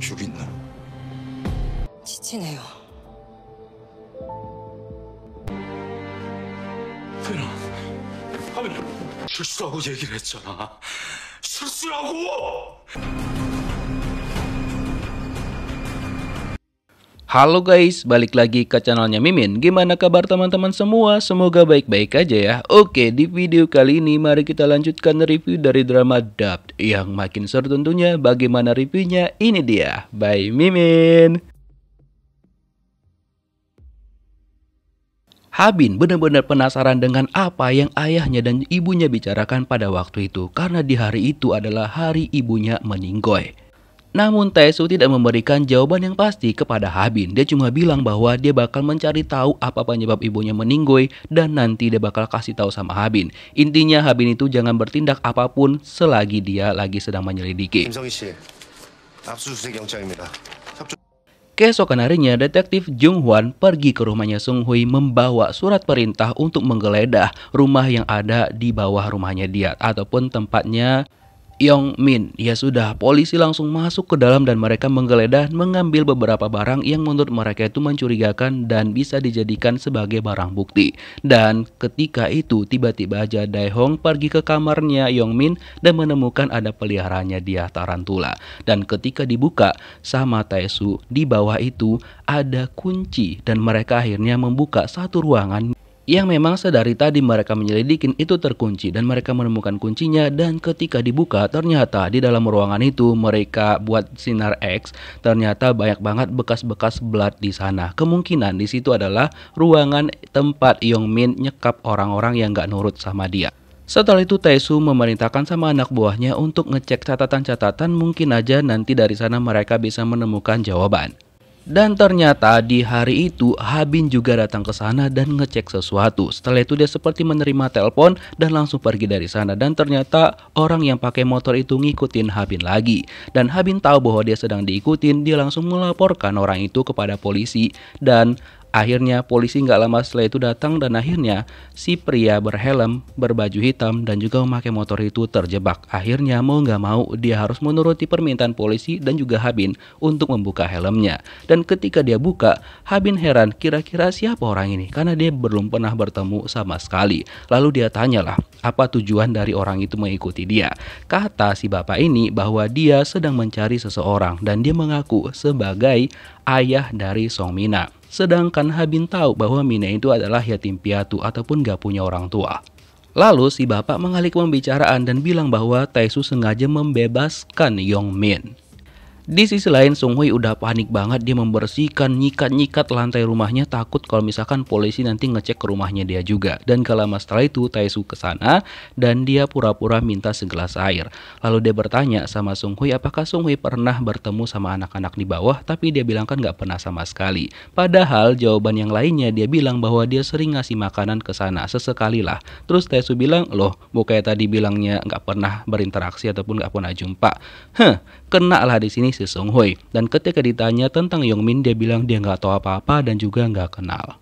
죽인 날. 지치네요. 하빈아, 하빈아, 실수라고 얘기를 했잖아. 실수라고! Halo guys, balik lagi ke channelnya Mimin Gimana kabar teman-teman semua? Semoga baik-baik aja ya Oke, di video kali ini mari kita lanjutkan review dari drama Dubbed Yang makin seru tentunya, bagaimana reviewnya? Ini dia, by Mimin Habin benar-benar penasaran dengan apa yang ayahnya dan ibunya bicarakan pada waktu itu karena di hari itu adalah hari ibunya meninggoy. Namun Taesu tidak memberikan jawaban yang pasti kepada Habin. Dia cuma bilang bahwa dia bakal mencari tahu apa penyebab ibunya meninggoy dan nanti dia bakal kasih tahu sama Habin. Intinya Habin itu jangan bertindak apapun selagi dia lagi sedang menyelidiki. Keesokan harinya, detektif Jung Hwan pergi ke rumahnya Sung Hui membawa surat perintah untuk menggeledah rumah yang ada di bawah rumahnya dia ataupun tempatnya Yong Min. Ya sudah, polisi langsung masuk ke dalam dan mereka menggeledah mengambil beberapa barang yang menurut mereka itu mencurigakan dan bisa dijadikan sebagai barang bukti. Dan ketika itu tiba-tiba aja Hong pergi ke kamarnya Yong Min dan menemukan ada peliharaannya dia tarantula. Dan ketika dibuka sama Tae Taesu di bawah itu ada kunci dan mereka akhirnya membuka satu ruangan yang memang sedari tadi mereka menyelidikin itu terkunci dan mereka menemukan kuncinya dan ketika dibuka ternyata di dalam ruangan itu mereka buat sinar X ternyata banyak banget bekas-bekas blood di sana. Kemungkinan di situ adalah ruangan tempat Yongmin nyekap orang-orang yang gak nurut sama dia. Setelah itu Taesu memerintahkan sama anak buahnya untuk ngecek catatan-catatan mungkin aja nanti dari sana mereka bisa menemukan jawaban. Dan ternyata di hari itu Habin juga datang ke sana dan ngecek sesuatu. Setelah itu dia seperti menerima telepon dan langsung pergi dari sana. Dan ternyata orang yang pakai motor itu ngikutin Habin lagi. Dan Habin tahu bahwa dia sedang diikutin, dia langsung melaporkan orang itu kepada polisi. Dan Akhirnya polisi nggak lama setelah itu datang dan akhirnya si pria berhelm, berbaju hitam dan juga memakai motor itu terjebak. Akhirnya mau nggak mau dia harus menuruti permintaan polisi dan juga Habin untuk membuka helmnya. Dan ketika dia buka, Habin heran kira-kira siapa orang ini karena dia belum pernah bertemu sama sekali. Lalu dia tanyalah apa tujuan dari orang itu mengikuti dia. Kata si bapak ini bahwa dia sedang mencari seseorang dan dia mengaku sebagai ayah dari Song Minah. Sedangkan Habin tahu bahwa Mina itu adalah yatim piatu ataupun gak punya orang tua. Lalu si bapak mengalih pembicaraan dan bilang bahwa Taesu sengaja membebaskan Yong Min. Di sisi lain, Sung Hui udah panik banget dia membersihkan nyikat-nyikat lantai rumahnya takut kalau misalkan polisi nanti ngecek ke rumahnya dia juga. Dan gak lama setelah itu Tae Su kesana dan dia pura-pura minta segelas air. Lalu dia bertanya sama Sung Hui apakah Sung Hui pernah bertemu sama anak-anak di bawah tapi dia bilang kan gak pernah sama sekali. Padahal jawaban yang lainnya dia bilang bahwa dia sering ngasih makanan ke sana sesekali lah. Terus Su bilang loh bukannya tadi bilangnya gak pernah berinteraksi ataupun gak pernah jumpa. hah kena lah di sini si Sung Hui. Dan ketika ditanya tentang Yong Min, dia bilang dia nggak tahu apa-apa dan juga nggak kenal.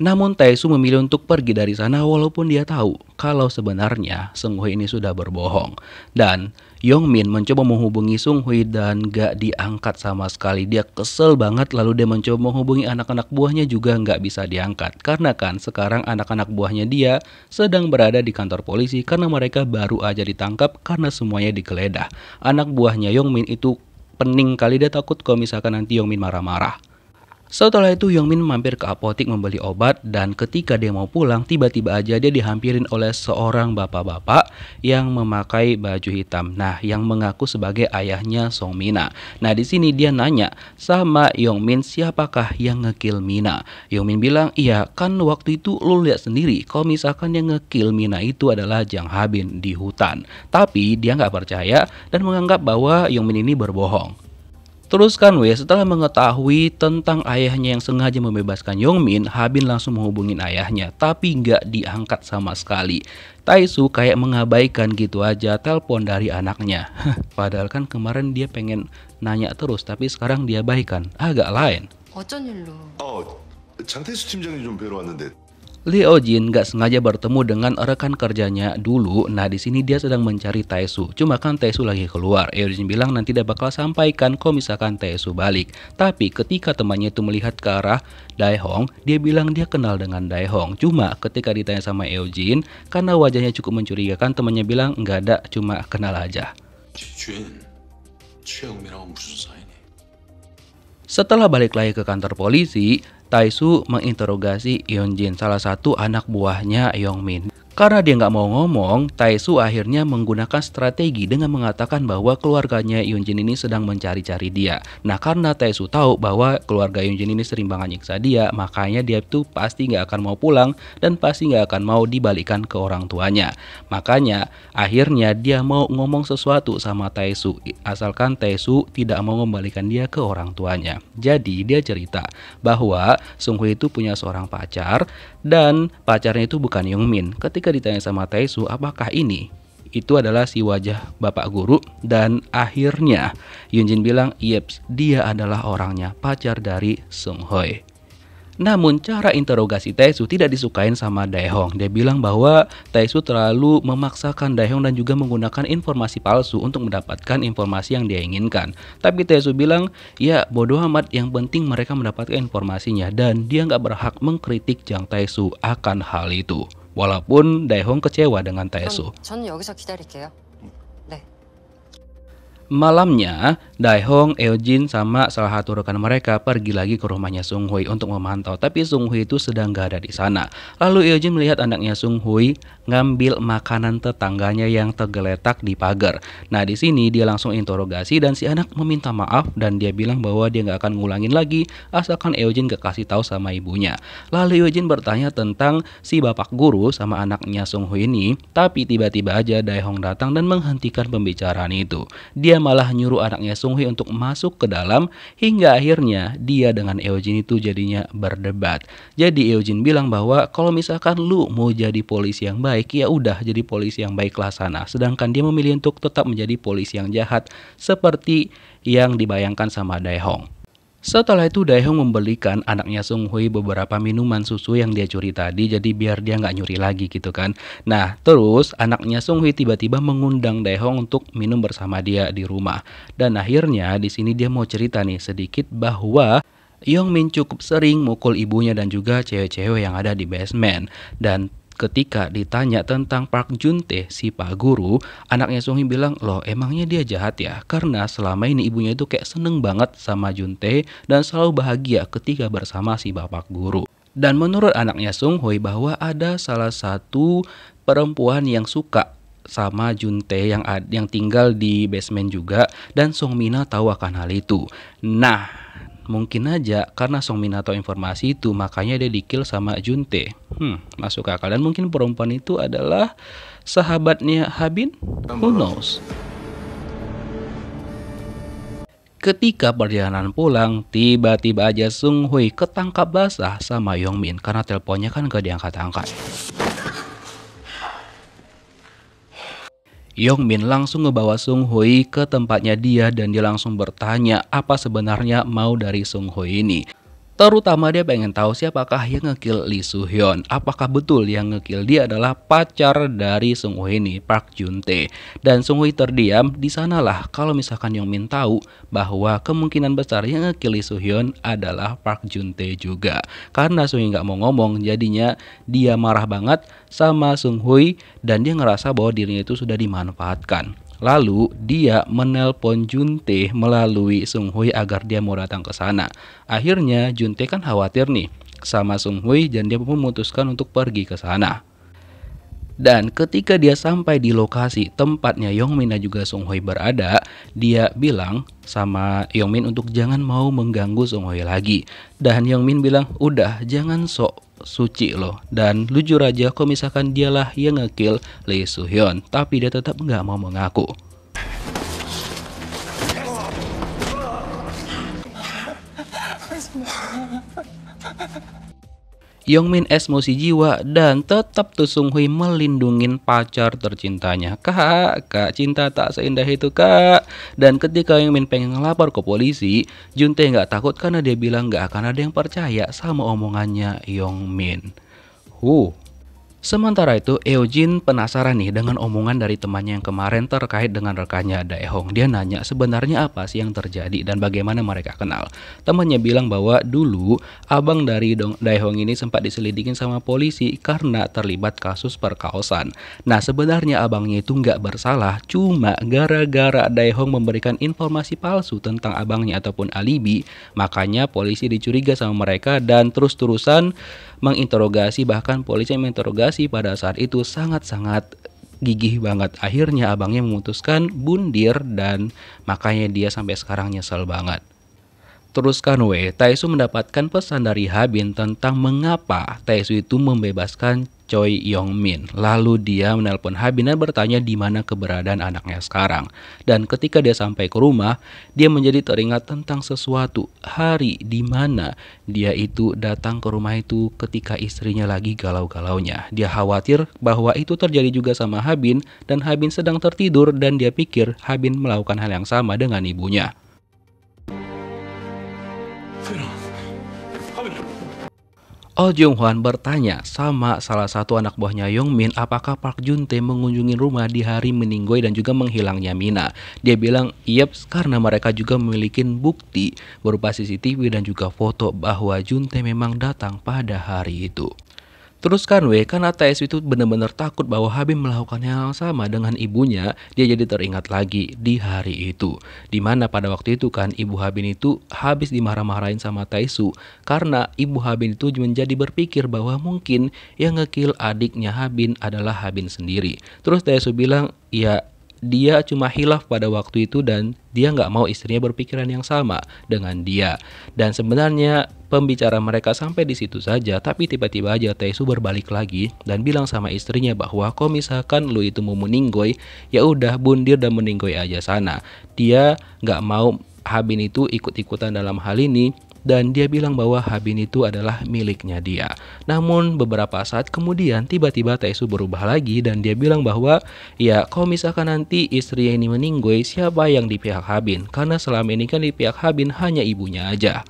Namun Tae Taesu memilih untuk pergi dari sana walaupun dia tahu kalau sebenarnya Sung Hui ini sudah berbohong. Dan Yong Min mencoba menghubungi Sung Hui dan gak diangkat sama sekali. Dia kesel banget lalu dia mencoba menghubungi anak-anak buahnya juga gak bisa diangkat. Karena kan sekarang anak-anak buahnya dia sedang berada di kantor polisi karena mereka baru aja ditangkap karena semuanya digeledah. Anak buahnya Yong Min itu pening kali dia takut kalau misalkan nanti Yongmin marah-marah setelah itu Yong Min mampir ke apotik membeli obat dan ketika dia mau pulang tiba-tiba aja dia dihampirin oleh seorang bapak-bapak yang memakai baju hitam. Nah, yang mengaku sebagai ayahnya Song Mina. Nah, di sini dia nanya sama Yong Min siapakah yang ngekill Mina. Yong Min bilang, "Iya, kan waktu itu lu lihat sendiri kalau misalkan yang ngekill Mina itu adalah Jang Habin di hutan." Tapi dia nggak percaya dan menganggap bahwa Yong Min ini berbohong. Teruskan Wei setelah mengetahui tentang ayahnya yang sengaja membebaskan Yongmin, Habin langsung menghubungin ayahnya, tapi nggak diangkat sama sekali. Taisu kayak mengabaikan gitu aja telepon dari anaknya. Padahal kan kemarin dia pengen nanya terus, tapi sekarang dia baikan. Agak lain. Oh, 장태수 팀장님 좀 Leo Jin gak sengaja bertemu dengan rekan kerjanya dulu. Nah, di sini dia sedang mencari Taesu. Cuma kan Taesu lagi keluar. Leo Jin bilang nanti dia bakal sampaikan kalau misalkan Taesu balik. Tapi ketika temannya itu melihat ke arah Daehong, dia bilang dia kenal dengan Daehong. Cuma ketika ditanya sama Leo Jin, karena wajahnya cukup mencurigakan, temannya bilang nggak ada, cuma kenal aja. Setelah balik lagi ke kantor polisi, Taisu menginterogasi Yeonjin, salah satu anak buahnya Yongmin. Karena dia nggak mau ngomong, Taesu akhirnya menggunakan strategi dengan mengatakan bahwa keluarganya Yunjin ini sedang mencari-cari dia. Nah karena Taesu tahu bahwa keluarga Yunjin ini sering banget nyiksa dia, makanya dia tuh pasti nggak akan mau pulang dan pasti nggak akan mau dibalikan ke orang tuanya. Makanya akhirnya dia mau ngomong sesuatu sama Taesu, asalkan Taesu tidak mau mengembalikan dia ke orang tuanya. Jadi dia cerita bahwa Sung Hui itu punya seorang pacar dan pacarnya itu bukan Min. Ketika ketika ditanya sama Taisu apakah ini, itu adalah si wajah bapak guru dan akhirnya Yunjin bilang, "Yeps, dia adalah orangnya, pacar dari Sung Hoi." Namun cara interogasi Taesu tidak disukain sama Daehong. Dia bilang bahwa Taesu terlalu memaksakan Daehong dan juga menggunakan informasi palsu untuk mendapatkan informasi yang dia inginkan. Tapi Taesu bilang, ya bodoh amat yang penting mereka mendapatkan informasinya dan dia nggak berhak mengkritik Jang Taesu akan hal itu. Walaupun Daehong kecewa dengan Taesu. Malamnya, Daehong, Eojin sama salah satu rekan mereka pergi lagi ke rumahnya Sung Hui untuk memantau. Tapi Sung Hui itu sedang gak ada di sana. Lalu Eojin melihat anaknya Sung Hui ngambil makanan tetangganya yang tergeletak di pagar. Nah di sini dia langsung interogasi dan si anak meminta maaf dan dia bilang bahwa dia gak akan ngulangin lagi asalkan Eojin gak kasih tahu sama ibunya. Lalu Eojin bertanya tentang si bapak guru sama anaknya Sung Hui ini. Tapi tiba-tiba aja Daehong datang dan menghentikan pembicaraan itu. Dia malah nyuruh anaknya Sunghui untuk masuk ke dalam hingga akhirnya dia dengan Eojin itu jadinya berdebat. Jadi Eojin bilang bahwa kalau misalkan lu mau jadi polisi yang baik ya udah jadi polisi yang baiklah sana. Sedangkan dia memilih untuk tetap menjadi polisi yang jahat seperti yang dibayangkan sama Daehong. Setelah itu Daehong membelikan anaknya Sung Hui beberapa minuman susu yang dia curi tadi jadi biar dia nggak nyuri lagi gitu kan. Nah terus anaknya Sung Hui tiba-tiba mengundang Daehong untuk minum bersama dia di rumah. Dan akhirnya di sini dia mau cerita nih sedikit bahwa Yong Min cukup sering mukul ibunya dan juga cewek-cewek yang ada di basement. Dan ketika ditanya tentang Park Jun Tae, si Pak Guru, anaknya Sung Hee bilang, loh emangnya dia jahat ya? Karena selama ini ibunya itu kayak seneng banget sama Jun Tae dan selalu bahagia ketika bersama si Bapak Guru. Dan menurut anaknya Sung Hoi bahwa ada salah satu perempuan yang suka sama Junte yang yang tinggal di basement juga dan Song Mina tahu akan hal itu. Nah, Mungkin aja karena Song Min atau informasi itu makanya dia dikil sama Junte. Hmm, masuk akal dan mungkin perempuan itu adalah sahabatnya Habin? Who knows? Ketika perjalanan pulang, tiba-tiba aja Sung Hui ketangkap basah sama Yong Min karena teleponnya kan gak diangkat-angkat. Yong Min langsung ngebawa Sung Hui ke tempatnya dia dan dia langsung bertanya apa sebenarnya mau dari Sung Hui ini. Terutama dia pengen tahu siapakah yang ngekill Lee Soo Hyun. Apakah betul yang ngekill dia adalah pacar dari Sung Woo ini, Park Jun Tae. Dan Sung Woo terdiam di sanalah kalau misalkan Yong Min tahu bahwa kemungkinan besar yang ngekill Lee Soo Hyun adalah Park Jun Tae juga. Karena Sung nggak mau ngomong, jadinya dia marah banget sama Sung Hui dan dia ngerasa bahwa dirinya itu sudah dimanfaatkan. Lalu dia menelpon Junte melalui Sung Hui agar dia mau datang ke sana. Akhirnya Junte kan khawatir nih sama Sung Hui, dan dia memutuskan untuk pergi ke sana. Dan ketika dia sampai di lokasi tempatnya Yongmin dan juga Songhui berada, dia bilang sama Yongmin untuk jangan mau mengganggu Songhui lagi. Dan Yongmin bilang, udah jangan sok suci loh dan lucu jujur aja kalau misalkan dialah yang ngekill Lee Soo Hyun tapi dia tetap nggak mau mengaku Yongmin es Musi Jiwa dan tetap Tusung Sung Hui melindungin pacar tercintanya. Kak, kak cinta tak seindah itu kak. Dan ketika Yongmin pengen ngelapor ke polisi, Junte nggak takut karena dia bilang nggak akan ada yang percaya sama omongannya Yongmin. Huh, Sementara itu, Eugene penasaran nih dengan omongan dari temannya yang kemarin terkait dengan rekannya Daehong. Dia nanya sebenarnya apa sih yang terjadi dan bagaimana mereka kenal. Temannya bilang bahwa dulu abang dari Daehong ini sempat diselidikin sama polisi karena terlibat kasus perkaosan. Nah sebenarnya abangnya itu nggak bersalah, cuma gara-gara Daehong memberikan informasi palsu tentang abangnya ataupun alibi, makanya polisi dicuriga sama mereka dan terus-terusan menginterogasi bahkan polisi menginterogasi Bekasi pada saat itu sangat-sangat gigih banget. Akhirnya abangnya memutuskan bundir dan makanya dia sampai sekarang nyesel banget. teruskan Kanwe, Taesu mendapatkan pesan dari Habin tentang mengapa Taesu itu membebaskan Choi Yong Min. Lalu dia menelpon Habin dan bertanya di mana keberadaan anaknya sekarang. Dan ketika dia sampai ke rumah, dia menjadi teringat tentang sesuatu hari di mana dia itu datang ke rumah itu ketika istrinya lagi galau-galaunya. Dia khawatir bahwa itu terjadi juga sama Habin dan Habin sedang tertidur dan dia pikir Habin melakukan hal yang sama dengan ibunya. Oh Jung Hwan bertanya sama salah satu anak buahnya Yong Min apakah Park Jun Tae mengunjungi rumah di hari meninggoy dan juga menghilangnya Mina. Dia bilang, iya, karena mereka juga memiliki bukti berupa CCTV dan juga foto bahwa Jun Tae memang datang pada hari itu. Teruskan kan weh, karena TSW itu benar-benar takut bahwa Habib melakukan hal yang sama dengan ibunya, dia jadi teringat lagi di hari itu. Dimana pada waktu itu kan ibu Habib itu habis dimarah-marahin sama Taisu karena ibu Habib itu menjadi berpikir bahwa mungkin yang ngekill adiknya Habib adalah Habib sendiri. Terus Taisu bilang, ya dia cuma hilaf pada waktu itu dan dia nggak mau istrinya berpikiran yang sama dengan dia. Dan sebenarnya Pembicara mereka sampai di situ saja, tapi tiba-tiba aja Taisu berbalik lagi dan bilang sama istrinya bahwa kalau misalkan lu itu mau meninggoy, ya udah bundir dan meninggoy aja sana. Dia nggak mau Habin itu ikut-ikutan dalam hal ini dan dia bilang bahwa Habin itu adalah miliknya dia. Namun beberapa saat kemudian tiba-tiba Taisu berubah lagi dan dia bilang bahwa ya kalau misalkan nanti istrinya ini meninggoy siapa yang di pihak Habin karena selama ini kan di pihak Habin hanya ibunya aja.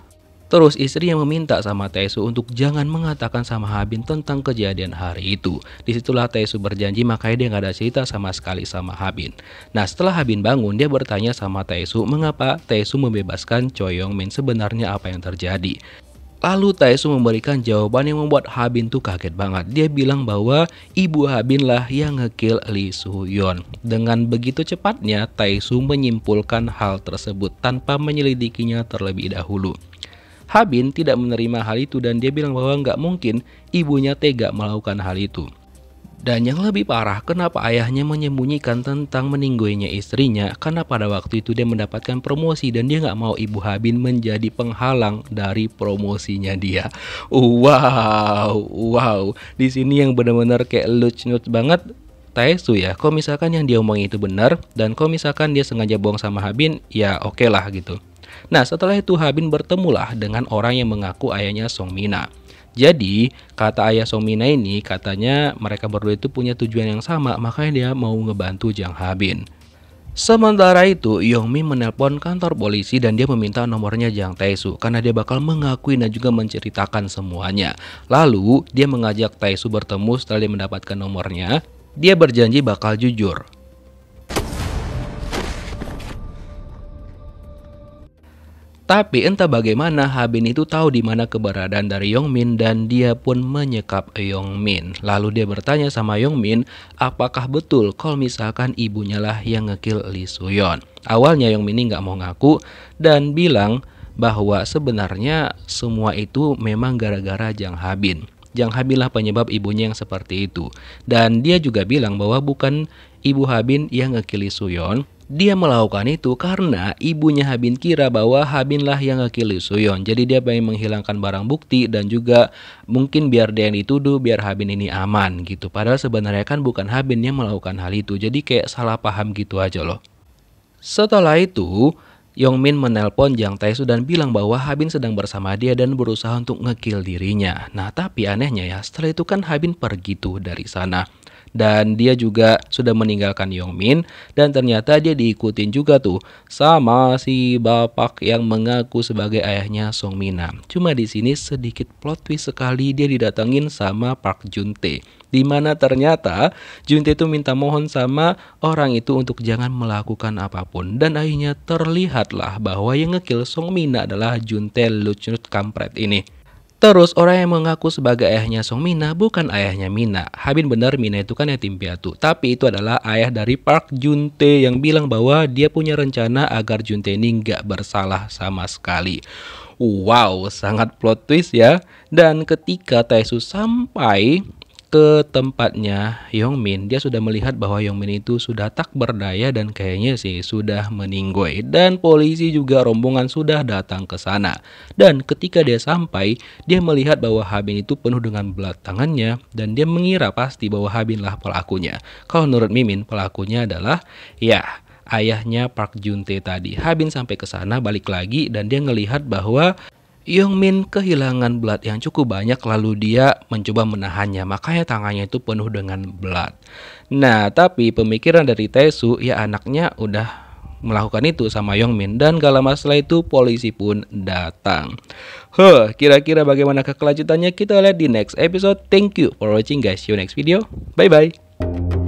Terus istri yang meminta sama Taesu untuk jangan mengatakan sama Habin tentang kejadian hari itu. Disitulah Taesu berjanji makanya dia nggak ada cerita sama sekali sama Habin. Nah setelah Habin bangun dia bertanya sama Taesu mengapa Taesu membebaskan Choyong Min sebenarnya apa yang terjadi. Lalu Taesu memberikan jawaban yang membuat Habin tuh kaget banget. Dia bilang bahwa ibu Habin lah yang ngekill Lee Soo-yeon. Dengan begitu cepatnya Taesu menyimpulkan hal tersebut tanpa menyelidikinya terlebih dahulu. Habin tidak menerima hal itu dan dia bilang bahwa nggak mungkin ibunya tega melakukan hal itu. Dan yang lebih parah, kenapa ayahnya menyembunyikan tentang meninggoinya istrinya? Karena pada waktu itu dia mendapatkan promosi dan dia nggak mau Ibu Habin menjadi penghalang dari promosinya dia. Wow, wow. Di sini yang benar-benar kayak lucnut banget Taesu ya, kalau misalkan yang dia omongin itu benar dan kalau misalkan dia sengaja bohong sama Habin, ya oke okay lah gitu. Nah, setelah itu Habin bertemulah dengan orang yang mengaku ayahnya Song Mina. Jadi, kata ayah Song Mina ini katanya mereka berdua itu punya tujuan yang sama, makanya dia mau ngebantu Jang Habin. Sementara itu, Yongmi menelpon kantor polisi dan dia meminta nomornya Jang Taesu karena dia bakal mengakui dan juga menceritakan semuanya. Lalu, dia mengajak Taesu bertemu setelah dia mendapatkan nomornya. Dia berjanji bakal jujur. Tapi entah bagaimana Habin itu tahu di mana keberadaan dari Yongmin dan dia pun menyekap Yongmin. Lalu dia bertanya sama Yongmin, apakah betul kalau misalkan ibunya lah yang ngekill Lee Suyon? Awalnya Yongmin ini nggak mau ngaku dan bilang bahwa sebenarnya semua itu memang gara-gara Jang Habin. Jang Habin lah penyebab ibunya yang seperti itu. Dan dia juga bilang bahwa bukan ibu Habin yang ngekili Suyon, dia melakukan itu karena ibunya Habin kira bahwa lah yang ngekili Suyon. Jadi dia pengen menghilangkan barang bukti dan juga mungkin biar dia yang dituduh biar Habin ini aman gitu. Padahal sebenarnya kan bukan Habin yang melakukan hal itu. Jadi kayak salah paham gitu aja loh. Setelah itu, Yongmin menelpon Jang Taesu dan bilang bahwa Habin sedang bersama dia dan berusaha untuk ngekill dirinya. Nah tapi anehnya ya setelah itu kan Habin pergi tuh dari sana dan dia juga sudah meninggalkan Yongmin dan ternyata dia diikutin juga tuh sama si bapak yang mengaku sebagai ayahnya Song Songmina. Cuma di sini sedikit plot twist sekali dia didatengin sama Park Junte di mana ternyata Junte itu minta mohon sama orang itu untuk jangan melakukan apapun dan akhirnya terlihatlah bahwa yang ngekill Song Songmina adalah Junte Lucnut Kampret ini. Terus orang yang mengaku sebagai ayahnya Song Mina bukan ayahnya Mina. Habin benar Mina itu kan yatim piatu. Tapi itu adalah ayah dari Park Jun Tae yang bilang bahwa dia punya rencana agar Jun Tae ini nggak bersalah sama sekali. Wow, sangat plot twist ya. Dan ketika Tae Taesu sampai ke tempatnya Yongmin, dia sudah melihat bahwa Yongmin itu sudah tak berdaya dan kayaknya sih sudah meninggoy. Dan polisi juga rombongan sudah datang ke sana. Dan ketika dia sampai, dia melihat bahwa Habin itu penuh dengan tangannya dan dia mengira pasti bahwa Habinlah pelakunya. Kalau menurut Mimin, pelakunya adalah ya ayahnya Park Junte tadi. Habin sampai ke sana balik lagi dan dia ngelihat bahwa Yong Min kehilangan blood yang cukup banyak lalu dia mencoba menahannya makanya tangannya itu penuh dengan blood. Nah tapi pemikiran dari Tae Taesu ya anaknya udah melakukan itu sama Yong Min dan gak lama setelah itu polisi pun datang. Huh, kira-kira bagaimana kekelanjutannya kita lihat di next episode. Thank you for watching guys. See you next video. Bye bye.